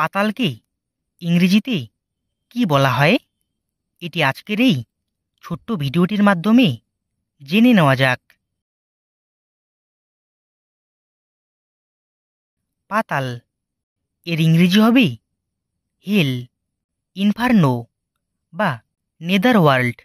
পাতালকে ইংরেজিতে কি বলা হয় এটি আজকের এই ছোট্ট ভিডিওটির মাধ্যমে জেনে নেওয়া যাক পাতাল এর ইংরেজি হবে হিল ইনফার্নো বা নেদার ওয়ার্ল্ড